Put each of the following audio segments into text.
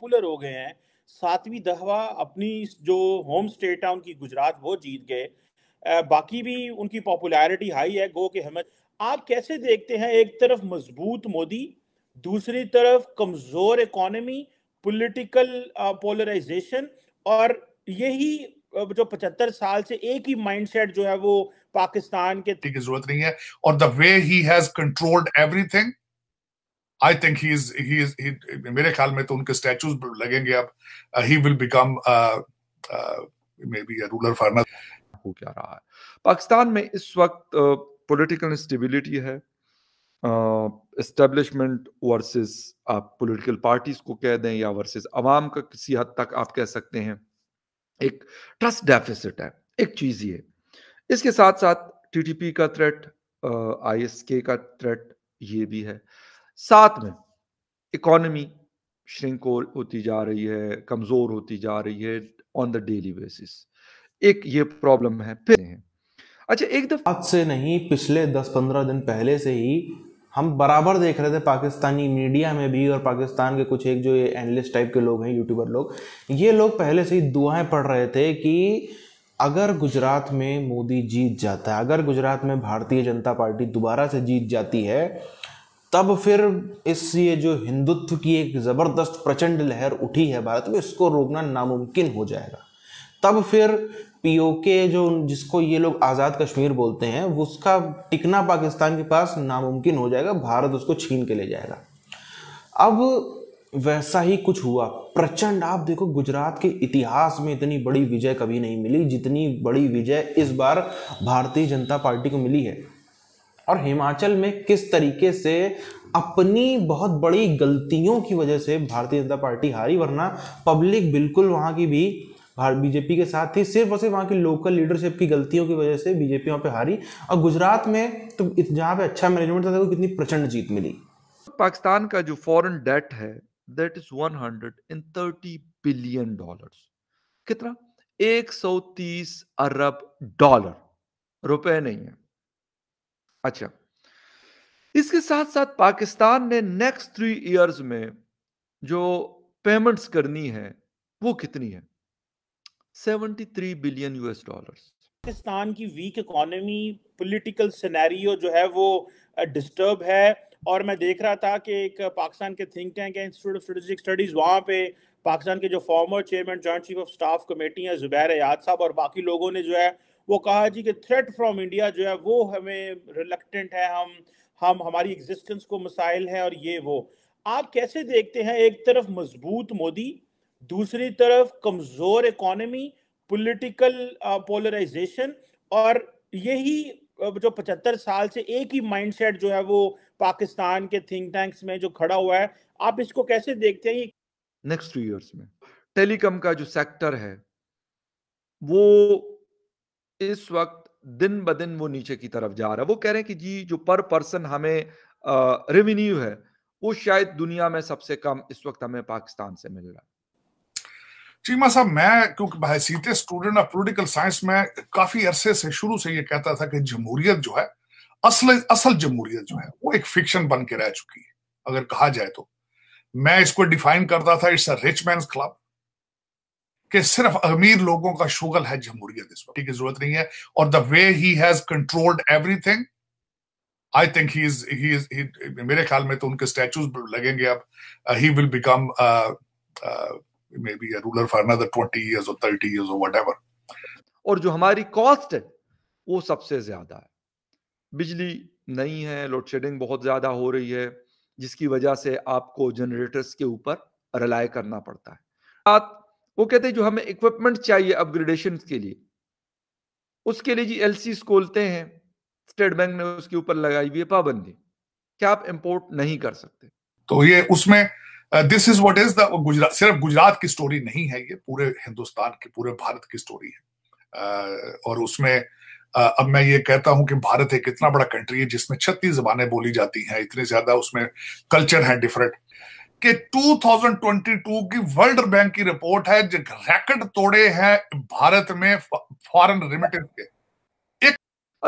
popular हो गए हैं सातवीं दहवा अपनी जो होम स्टेट है उनकी गुजरात वो जीत गए बाकी भी उनकी पॉपुलैरिटी हाई है गो के हमें आप कैसे देखते हैं एक तरफ मजबूत मोदी दूसरी तरफ कमजोर इकोनॉमी पॉलिटिकल पोलराइजेशन और यही जो पचहत्तर साल से एक ही माइंडसेट जो है वो पाकिस्तान के की जरूरत नहीं है और the way he has controlled everything I think he is he is मेरे ख्याल में तो उनके स्टैचूज लगेंगे अब he will become maybe ruler former हो क्या रहा है पाकिस्तान में इस वक्त पॉलिटिकल uh, इंस्टेबिलिटी है इस्टेब्लिशमेंट uh, वर्सेस आप पॉलिटिकल पार्टीज को कह दें या वर्सेस अवाम का किसी हद तक आप कह सकते हैं एक ट्रस्ट डेफिसिट है एक चीज़ ये इसके साथ साथ टीटीपी का थ्रेट आईएसके uh, का थ्रेट ये भी है साथ में इकोनॉमी श्रृंखोल होती जा रही है कमज़ोर होती जा रही है ऑन द डेली बेसिस एक ये प्रॉब्लम है फिर अच्छा एक दफा आज से नहीं पिछले 10-15 दिन पहले से ही हम बराबर देख रहे थे पाकिस्तानी मीडिया में भी और पाकिस्तान के कुछ एक जो ये एनलिस्ट टाइप के लोग हैं यूट्यूबर लोग ये लोग पहले से ही दुआएं पढ़ रहे थे कि अगर गुजरात में मोदी जीत जाता है अगर गुजरात में भारतीय जनता पार्टी दोबारा से जीत जाती है तब फिर इस ये जो हिंदुत्व की एक ज़बरदस्त प्रचंड लहर उठी है भारत में इसको रोकना नामुमकिन हो जाएगा तब फिर पीओके जो जिसको ये लोग आज़ाद कश्मीर बोलते हैं उसका टिकना पाकिस्तान के पास नामुमकिन हो जाएगा भारत उसको छीन के ले जाएगा अब वैसा ही कुछ हुआ प्रचंड आप देखो गुजरात के इतिहास में इतनी बड़ी विजय कभी नहीं मिली जितनी बड़ी विजय इस बार भारतीय जनता पार्टी को मिली है और हिमाचल में किस तरीके से अपनी बहुत बड़ी गलतियों की वजह से भारतीय जनता पार्टी हारी वरना पब्लिक बिल्कुल वहाँ की भी भारत बीजेपी के साथ थी सिर्फ और सिर्फ वहाँ की लोकल लीडरशिप की गलतियों की वजह से बीजेपी वहाँ पे हारी और गुजरात में तो जहाँ पे अच्छा मैनेजमेंट था तो कितनी प्रचंड जीत मिली पाकिस्तान का जो फॉरेन डेट है that is thirty billion dollar कितना तीस अरब डॉलर रुपए नहीं है अच्छा इसके साथ साथ पाकिस्तान ने नेक्स्ट थ्री इयर्स में जो पेमेंट्स करनी है वो कितनी है 73 बिलियन यूएस डॉलर्स पाकिस्तान की वीक इकोनॉमी पॉलिटिकल सिनेरियो जो है वो डिस्टर्ब है और मैं देख रहा था कि एक पाकिस्तान के think tank institute of strategic studies वहाँ पे पाकिस्तान के जो former chairman joint chief of staff committee हैं जुबैर याद साहब और बाकी लोगों ने जो है वो कहा जी कि थ्रेट फ्रॉम इंडिया जो है वो हमें रिलेक्टेंट है हम हम हमारी एग्जिस्टेंस को मसाइल हैं और ये वो आप कैसे देखते हैं एक तरफ मजबूत मोदी दूसरी तरफ कमजोर इकोनॉमी पॉलिटिकल पोलराइजेशन और यही जो पचहत्तर साल से एक ही माइंडसेट जो है वो पाकिस्तान के थिंक टैंक्स में जो खड़ा हुआ है आप इसको कैसे देखते हैं नेक्स्ट टू इयर्स में टेलीकॉम का जो सेक्टर है वो इस वक्त दिन ब दिन वो नीचे की तरफ जा रहा है वो कह रहे हैं कि जी जो पर पर्सन हमें रेवेन्यू है वो शायद दुनिया में सबसे कम इस वक्त हमें पाकिस्तान से मिल रहा है चीमा साहब मैं क्योंकि बहसीत स्टूडेंट ऑफ पोलिटिकल साइंस में काफी अरसे से शुरू से ये कहता था कि जमहूरियत जो है असल असल जमहूरियत जो है वो एक फिक्शन बन के रह चुकी है अगर कहा जाए तो मैं इसको डिफाइन करता था it's a rich man club कि सिर्फ अमीर लोगों का शुगल है जमहूरियत इस वक्त की जरूरत नहीं है और the way he has controlled everything I think he is he is मेरे ख्याल में तो उनके स्टैचूज लगेंगे अब he will become maybe a ruler for another 20 years और 30 इयर्स और व्हाटएवर और जो हमारी कॉस्ट है वो सबसे ज्यादा है बिजली नहीं है लोड शेडिंग बहुत ज्यादा हो रही है जिसकी वजह से आपको जनरेटर्स के ऊपर रिलाय करना पड़ता है वो कहते हैं जो हमें इक्विपमेंट चाहिए अपग्रेडेशन के लिए उसके लिए जी एल खोलते हैं स्टेट बैंक ने उसके ऊपर लगाई हुई है पाबंदी क्या आप इम्पोर्ट नहीं कर सकते तो ये उसमें this is what is the Gujarat सिर्फ गुजरात की स्टोरी नहीं है ये पूरे हिंदुस्तान की पूरे भारत की स्टोरी है uh, और उसमें uh, अब मैं ये कहता हूं कि भारत एक इतना बड़ा कंट्री है जिसमें छत्तीस जबानें बोली जाती हैं इतने ज्यादा उसमें कल्चर है डिफरेंट कि 2022 की वर्ल्ड बैंक की रिपोर्ट है जो रैकेट तोड़े हैं भारत में फॉरेन रिमिटेंस के एक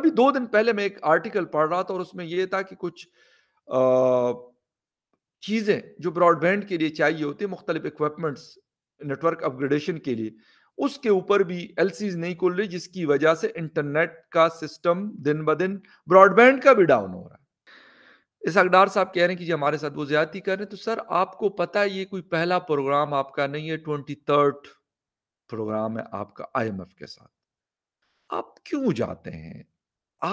अभी दो दिन पहले मैं एक आर्टिकल पढ़ रहा था और उसमें यह था कि कुछ चीजें जो ब्रॉडबैंड के लिए चाहिए होती है मुख्तलिफ इक्विपमेंट्स नेटवर्क अपग्रेडेशन के लिए उसके ऊपर भी एल नहीं खुल रही जिसकी वजह से इंटरनेट का सिस्टम दिन ब दिन ब्रॉडबैंड का भी डाउन हो रहा है इस अकडार साहब कह रहे हैं कि जी हमारे साथ वो ज्यादा कर रहे हैं तो सर आपको पता है ये कोई पहला प्रोग्राम आपका नहीं है ट्वेंटी थर्ड प्रोग्राम है आपका आईएमएफ के साथ आप क्यों जाते हैं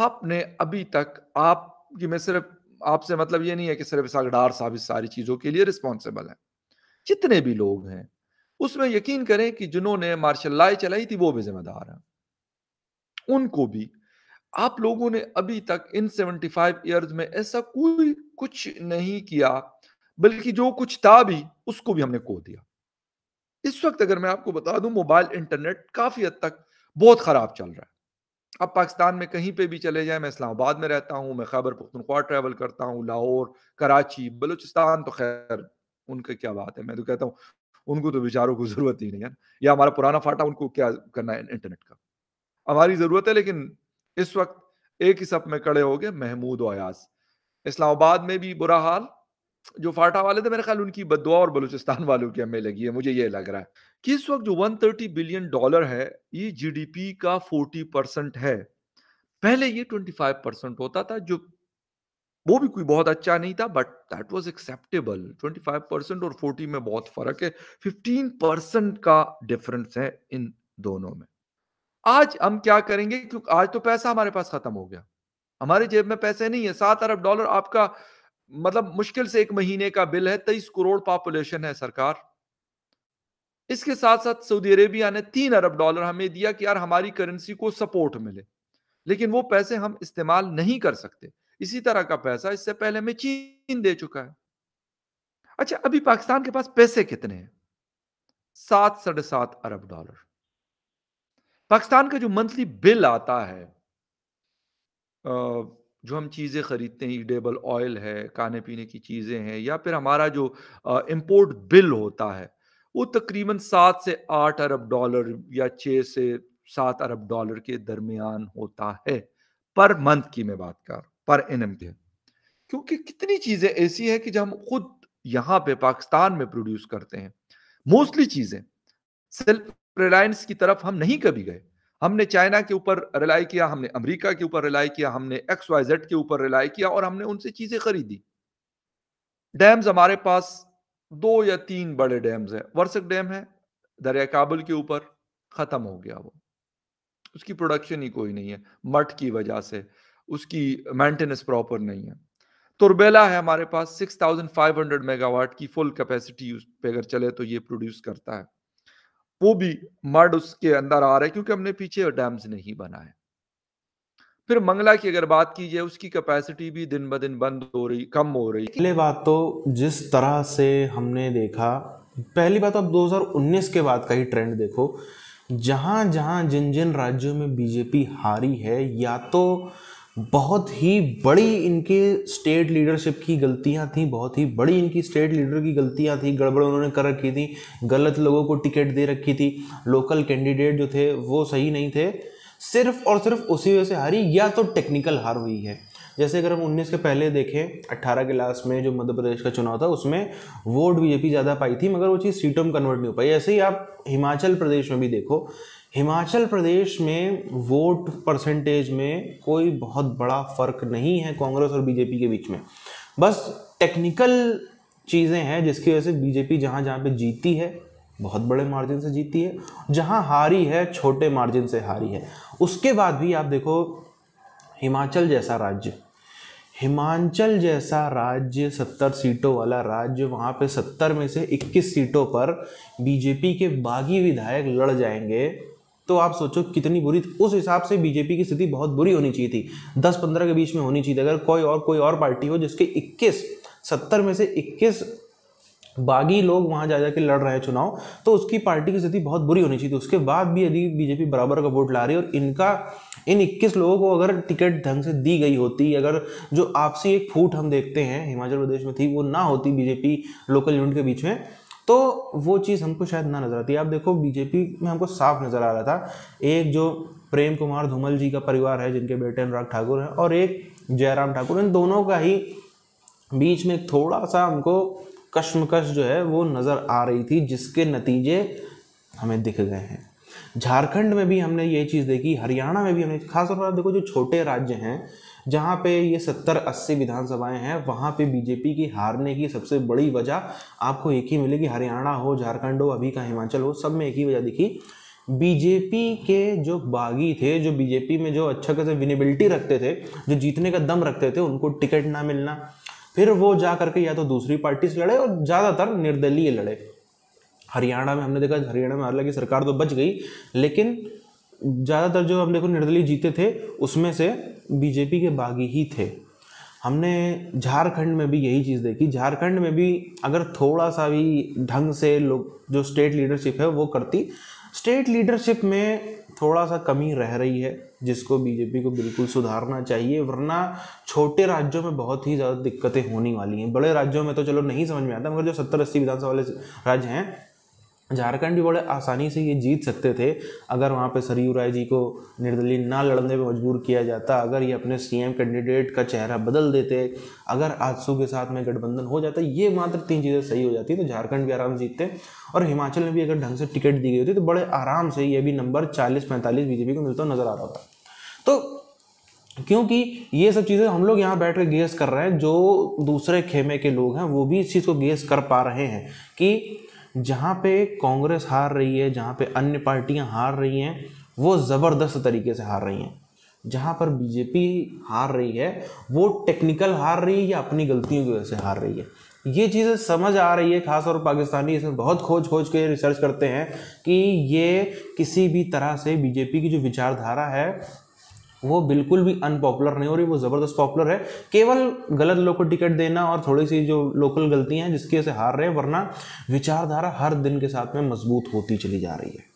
आपने अभी तक आप जी मैं सिर्फ आपसे मतलब ये नहीं है कि सिर्फ अकडार साहब इस सारी चीज़ों के लिए रिस्पॉन्सिबल है जितने भी लोग हैं उसमें यकीन करें कि जिन्होंने मार्शल लाई चलाई थी वो भी जिम्मेदार हैं उनको भी आप लोगों ने अभी तक इन 75 ईयर्स में ऐसा कोई कुछ नहीं किया बल्कि जो कुछ था भी उसको भी हमने खो दिया इस वक्त अगर मैं आपको बता दूं मोबाइल इंटरनेट काफी हद तक बहुत खराब चल रहा है अब पाकिस्तान में कहीं पे भी चले जाए मैं इस्लामाबाद में रहता हूँ मैं खैबर पुख्तनख्वा ट्रैवल करता हूँ लाहौर कराची बलूचिस्तान तो खैर उनका क्या बात है मैं तो कहता हूँ उनको तो बेचारों को जरूरत ही नहीं है या हमारा पुराना फाटा उनको क्या करना है इंटरनेट का हमारी जरूरत है लेकिन इस वक्त एक ही सब में खड़े हो गए महमूद अयाज इस्लामाबाद में भी बुरा हाल जो फाटा वाले थे मेरे ख्याल उनकी बदवा और बलूचिस्तान वालों की हमें लगी है मुझे ये लग रहा है कि इस वक्त जो 130 बिलियन डॉलर है ये जीडीपी का 40 परसेंट है पहले ये 25 परसेंट होता था जो वो भी कोई बहुत अच्छा नहीं था but that was acceptable 25 percent और 40 में बहुत फर्क है 15 परसेंट का डिफरेंस है इन दोनों में आज हम क्या करेंगे क्योंकि आज तो पैसा हमारे पास खत्म हो गया हमारे जेब में पैसे नहीं है सात अरब डॉलर आपका मतलब मुश्किल से एक महीने का बिल है तेईस करोड़ पॉपुलेशन है सरकार इसके साथ साथ सऊदी अरेबिया ने तीन अरब डॉलर हमें दिया कि यार हमारी करेंसी को सपोर्ट मिले लेकिन वो पैसे हम इस्तेमाल नहीं कर सकते इसी तरह का पैसा इससे पहले हमें चीन दे चुका है अच्छा अभी पाकिस्तान के पास पैसे कितने हैं सात साढ़े सात अरब डॉलर पाकिस्तान का जो मंथली बिल आता है जो हम चीज़ें ख़रीदते हैं ईडेबल ऑयल है खाने पीने की चीज़ें हैं या फिर हमारा जो इम्पोर्ट बिल होता है वो तकरीबन सात से आठ अरब डॉलर या छः से सात अरब डॉलर के दरमियान होता है पर मंथ की मैं बात कर पर एनम के क्योंकि कितनी चीज़ें ऐसी हैं कि जो हम खुद यहाँ पे पाकिस्तान में प्रोड्यूस करते हैं मोस्टली चीज़ें सेल्फ रिलायंस की तरफ हम नहीं कभी गए हमने चाइना के ऊपर रिलाई किया हमने अमेरिका के ऊपर रिलाई किया हमने एक्स वाई जेड के ऊपर रिलाई किया और हमने उनसे चीजें खरीदी डैम्स हमारे पास दो या तीन बड़े डैम्स हैं वर्सक डैम है दरिया काबुल के ऊपर ख़त्म हो गया वो उसकी प्रोडक्शन ही कोई नहीं है मठ की वजह से उसकी मेंटेनेंस प्रॉपर नहीं है तुरबेला है हमारे पास 6500 मेगावाट की फुल कैपेसिटी उस पर अगर चले तो ये प्रोड्यूस करता है वो भी मर्ड उसके अंदर आ रहा है क्योंकि हमने पीछे डैम्स नहीं बनाए फिर मंगला की अगर बात की जाए उसकी कैपेसिटी भी दिन ब दिन बंद हो रही कम हो रही पहले बात तो जिस तरह से हमने देखा पहली बात तो आप 2019 के बाद का ही ट्रेंड देखो जहां जहां जिन जिन राज्यों में बीजेपी हारी है या तो बहुत ही बड़ी इनके स्टेट लीडरशिप की गलतियां थी बहुत ही बड़ी इनकी स्टेट लीडर की गलतियां थी गड़बड़ उन्होंने कर रखी थी गलत लोगों को टिकट दे रखी थी लोकल कैंडिडेट जो थे वो सही नहीं थे सिर्फ और सिर्फ उसी वजह से हारी या तो टेक्निकल हार हुई है जैसे अगर हम उन्नीस के पहले देखें अट्ठारह के लास्ट में जो मध्य प्रदेश का चुनाव था उसमें वोट बीजेपी ज़्यादा पाई थी मगर वो चीज़ सीटों में कन्वर्ट नहीं हो पाई ऐसे ही आप हिमाचल प्रदेश में भी देखो हिमाचल प्रदेश में वोट परसेंटेज में कोई बहुत बड़ा फर्क नहीं है कांग्रेस और बीजेपी के बीच में बस टेक्निकल चीज़ें हैं जिसकी वजह से बीजेपी जहाँ जहाँ पे जीती है बहुत बड़े मार्जिन से जीती है जहाँ हारी है छोटे मार्जिन से हारी है उसके बाद भी आप देखो हिमाचल जैसा राज्य हिमाचल जैसा राज्य सत्तर सीटों वाला राज्य वहाँ पे सत्तर में से इक्कीस सीटों पर बीजेपी के बागी विधायक लड़ जाएंगे तो आप सोचो कितनी बुरी उस हिसाब से बीजेपी की स्थिति बहुत बुरी होनी चाहिए थी दस पंद्रह के बीच में होनी चाहिए अगर कोई और कोई और पार्टी हो जिसके इक्कीस सत्तर में से इक्कीस बागी लोग वहां जा जाकर लड़ रहे हैं चुनाव तो उसकी पार्टी की स्थिति बहुत बुरी होनी चाहिए थी उसके बाद भी यदि बीजेपी बराबर का वोट ला रही है और इनका इन 21 लोगों को अगर टिकट ढंग से दी गई होती अगर जो आपसी एक फूट हम देखते हैं हिमाचल प्रदेश में थी वो ना होती बीजेपी लोकल यूनिट के बीच में तो वो चीज़ हमको शायद ना नज़र आती आप देखो बीजेपी में हमको साफ नज़र आ रहा था एक जो प्रेम कुमार धूमल जी का परिवार है जिनके बेटे अनुराग ठाकुर हैं और एक जयराम ठाकुर इन दोनों का ही बीच में थोड़ा सा हमको कश्मकश जो है वो नज़र आ रही थी जिसके नतीजे हमें दिख गए हैं झारखंड में भी हमने ये चीज़ देखी हरियाणा में भी हमने खासतौर पर आप देखो जो छोटे राज्य हैं जहाँ पे ये सत्तर अस्सी विधानसभाएं हैं वहाँ पे बीजेपी की हारने की सबसे बड़ी वजह आपको एक ही मिलेगी हरियाणा हो झारखंड हो अभी का हिमाचल हो सब में एक ही वजह दिखी बीजेपी के जो बागी थे जो बीजेपी में जो अच्छा खासा विनेबिलिटी रखते थे जो जीतने का दम रखते थे उनको टिकट ना मिलना फिर वो जा करके या तो दूसरी पार्टी से लड़े और ज़्यादातर निर्दलीय लड़े हरियाणा में हमने देखा हरियाणा में हालांकि सरकार तो बच गई लेकिन ज़्यादातर जो हम देखो निर्दलीय जीते थे उसमें से बीजेपी के बागी ही थे हमने झारखंड में भी यही चीज़ देखी झारखंड में भी अगर थोड़ा सा भी ढंग से लोग जो स्टेट लीडरशिप है वो करती स्टेट लीडरशिप में थोड़ा सा कमी रह रही है जिसको बीजेपी को बिल्कुल सुधारना चाहिए वरना छोटे राज्यों में बहुत ही ज़्यादा दिक्कतें होने वाली हैं बड़े राज्यों में तो चलो नहीं समझ में आता मगर जो सत्तर अस्सी विधानसभा वाले राज्य हैं झारखंड भी बड़े आसानी से ये जीत सकते थे अगर वहाँ पे सरयू राय जी को निर्दलीय ना लड़ने पे मजबूर किया जाता अगर ये अपने सीएम कैंडिडेट का चेहरा बदल देते अगर आजसू के साथ में गठबंधन हो जाता ये मात्र तीन चीज़ें सही हो जाती तो झारखंड भी आराम से जीतते और हिमाचल में भी अगर ढंग से टिकट दी गई होती तो बड़े आराम से ये भी नंबर चालीस पैंतालीस बीजेपी को मिलता नज़र आ रहा था तो क्योंकि ये सब चीज़ें हम लोग यहाँ बैठ कर गेस कर रहे हैं जो दूसरे खेमे के लोग हैं वो भी इस चीज़ को गेस कर पा रहे हैं कि जहाँ पे कांग्रेस हार रही है जहाँ पे अन्य पार्टियाँ हार रही हैं वो ज़बरदस्त तरीके से हार रही हैं जहाँ पर बीजेपी हार रही है वो टेक्निकल हार रही है या अपनी गलतियों की वजह से हार रही है ये चीज़ें समझ आ रही है खासतौर पर पाकिस्तानी इसमें बहुत खोज खोज के रिसर्च करते हैं कि ये किसी भी तरह से बीजेपी की जो विचारधारा है वो बिल्कुल भी अनपॉपुलर नहीं हो रही वो ज़बरदस्त पॉपुलर है केवल गलत लोग को टिकट देना और थोड़ी सी जो लोकल गलतियाँ हैं जिसकी वजह से हार रहे हैं वरना विचारधारा हर दिन के साथ में मजबूत होती चली जा रही है